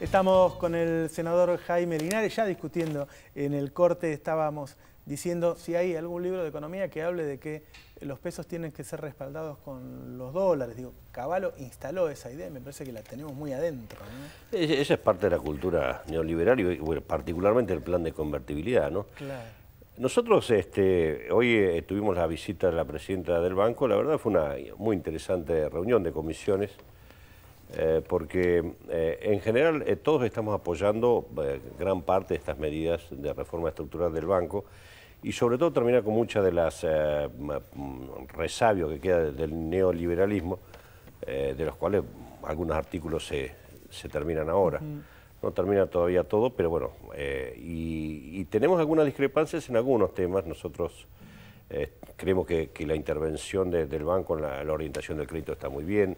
Estamos con el senador Jaime Linares, ya discutiendo en el corte, estábamos diciendo si hay algún libro de economía que hable de que los pesos tienen que ser respaldados con los dólares. Digo, Caballo instaló esa idea y me parece que la tenemos muy adentro. Esa es parte de la cultura neoliberal y particularmente el plan de convertibilidad, ¿no? Claro. Nosotros este, hoy eh, tuvimos la visita de la presidenta del banco, la verdad fue una muy interesante reunión de comisiones. Eh, porque eh, en general eh, todos estamos apoyando gran parte de estas medidas de reforma estructural del banco y sobre todo termina con muchas de las mm, resabios que queda del neoliberalismo, de los cuales algunos artículos se, terminan ahora. No termina todavía todo, pero bueno, y, tenemos algunas discrepancias en algunos temas. Nosotros creemos que, la intervención del banco en la, orientación del crédito está muy bien.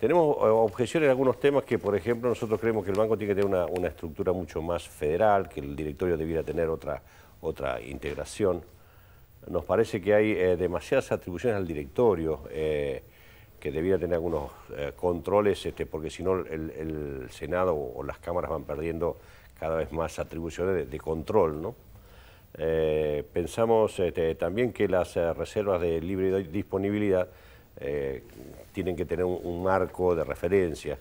Tenemos eh, objeciones en algunos temas que, por ejemplo, nosotros creemos que el banco tiene que tener una, estructura mucho más federal, que el directorio debiera tener otra, otra integración. Nos parece que hay eh, demasiadas atribuciones al directorio, eh, que debiera tener algunos controles, este, porque si no el, Senado o las cámaras van perdiendo cada vez más atribuciones de, control. pensamos este, también que las reservas de libre disponibilidad eh, tienen que tener un, marco de referencia.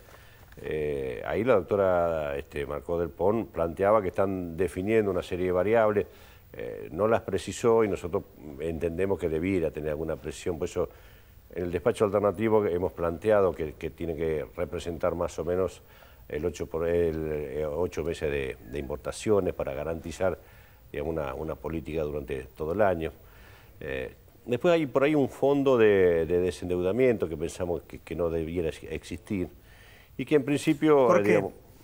Eh, ahí la doctora este, Marcó del Pon planteaba que están definiendo una serie de variables, eh, no las precisó y nosotros entendemos que debiera tener alguna presión. por eso en el despacho alternativo hemos planteado que, tiene que representar más o menos el 8, por, el 8 meses de, importaciones para garantizar una, política durante todo el año. Después hay por ahí un fondo de, desendeudamiento que pensamos que, no debiera existir y que en principio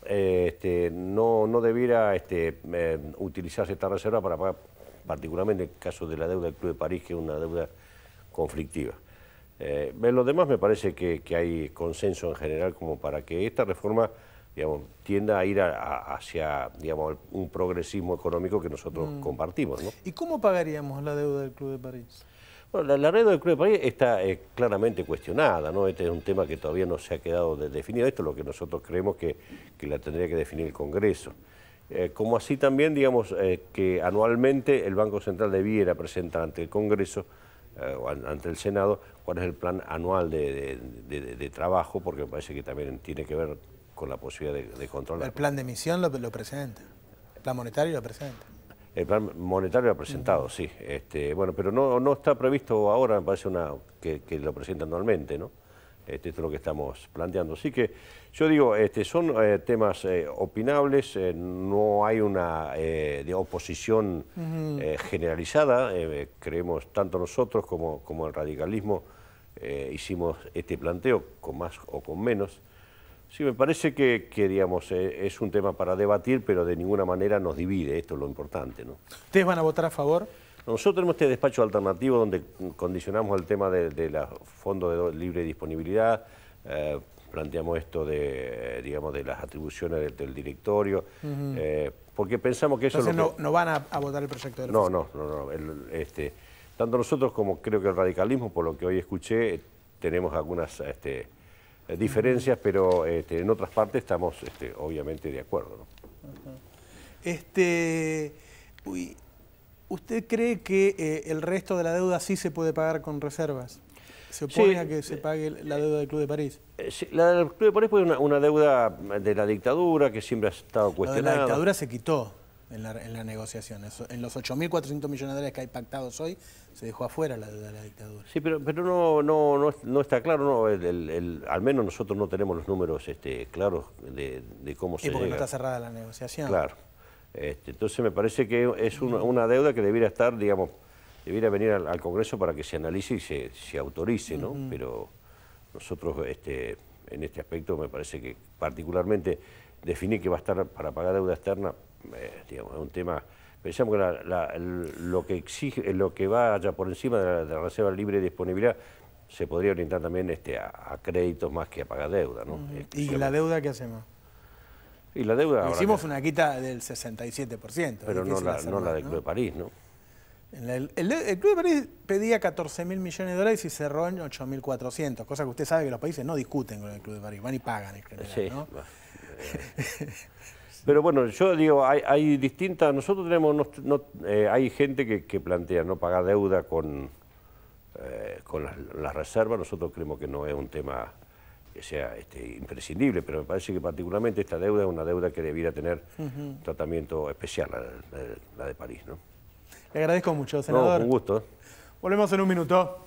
este, no, debiera este, em, utilizarse esta reserva para pagar particularmente el caso de la deuda del Club de París, que es una deuda conflictiva. Eh, en lo demás me parece que, hay consenso en general como para que esta reforma digamos, tienda a ir hacia digamos, un progresismo económico que nosotros mm. compartimos. ¿Y cómo pagaríamos la deuda del Club de París? la, red del Club de París está eh, claramente cuestionada, ¿no? Este es un tema que todavía no se ha quedado definido. Esto es lo que nosotros creemos que, la tendría que definir el Congreso. Eh, como así también, digamos, eh, que anualmente el Banco Central debiera presentar ante el Congreso o ante el Senado cuál es el plan anual de, trabajo, porque me parece que también tiene que ver con la posibilidad de, controlar. ¿El plan de emisión lo presenta? ¿El plan monetario lo presenta? El plan monetario ha presentado, sí. Este, bueno, pero no, está previsto ahora, me parece una, que, lo presenta anualmente, ¿no? Este, esto es lo que estamos planteando. Así que yo digo, este, son eh, temas eh, opinables, eh, no hay una de oposición generalizada, creemos tanto nosotros como, como el radicalismo hicimos este planteo, con más o con menos. Sí, me parece que, eh, es un tema para debatir, pero de ninguna manera nos divide, esto es lo importante. ¿no? ¿Ustedes van a votar a favor? Nosotros tenemos este despacho alternativo donde condicionamos el tema de, los fondos de libre disponibilidad, eh, planteamos esto de, eh, digamos, de las atribuciones del, directorio, porque pensamos que eso... lo No, no, van a, votar el proyecto de la No, no, no, este, tanto nosotros como creo que el radicalismo, por lo que hoy escuché, tenemos algunas... Este, eh, diferencias, pero este, en otras partes estamos este, obviamente de acuerdo. ¿no? Este, uy, ¿Usted cree que eh, el resto de la deuda sí se puede pagar con reservas? ¿Se opone a que se eh, pague la deuda del Club de París? La del Club de París fue una, deuda de la dictadura que siempre ha estado cuestionada. La, la dictadura se quitó en la, en negociación. en los 8.400 millones de dólares que hay pactados hoy, se dejó afuera la deuda de la dictadura. Sí, pero, pero no, no, no, está claro, no, al menos nosotros no tenemos los números este, claros de, cómo se... Y porque no está cerrada la negociación. Claro. Este, entonces me parece que es una, deuda que debiera estar, digamos, debiera venir al, Congreso para que se analice y se, se autorice, ¿no? Pero nosotros este, en este aspecto me parece que particularmente definir que va a estar para pagar deuda externa eh, digamos, es un tema... Pensamos que lo que exige, lo que vaya por encima de la, reserva libre de disponibilidad se podría orientar también este, a, créditos más que a pagar deuda. ¿no? ¿Y la deuda qué hacemos? Y la deuda... Hicimos una quita del 67%. Pero no la, del Club de París, ¿no? El, Club de París pedía 14 mil millones de dólares y cerró en 8.400, cosa que usted sabe que los países no discuten con el Club de París, van y pagan en general, ¿no? Pero bueno, yo digo, hay, distintas, nosotros tenemos, no, eh, hay gente que, plantea no pagar deuda con, eh, con las, reservas, nosotros creemos que no es un tema que sea este, imprescindible, pero me parece que particularmente esta deuda es una deuda que debiera tener tratamiento especial, la, de París. ¿no? Le agradezco mucho, senador. No, un gusto. Volvemos en un minuto.